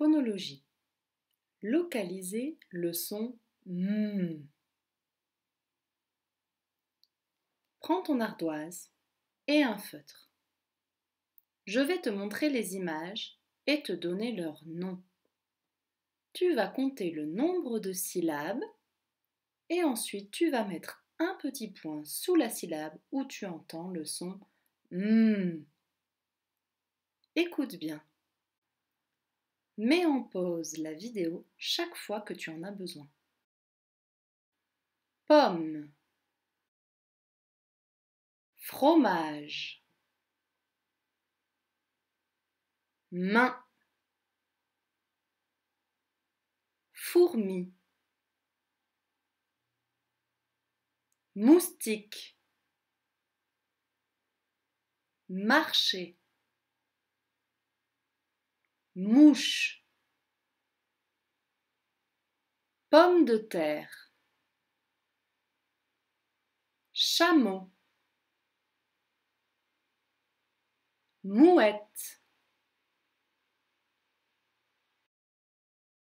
Phonologie. Localiser le son M Prends ton ardoise et un feutre. Je vais te montrer les images et te donner leur nom. Tu vas compter le nombre de syllabes et ensuite tu vas mettre un petit point sous la syllabe où tu entends le son M Écoute bien. Mets en pause la vidéo chaque fois que tu en as besoin. Pomme. Fromage. Main. Fourmi. Moustique. Marcher mouche, pomme de terre, chameau, mouette.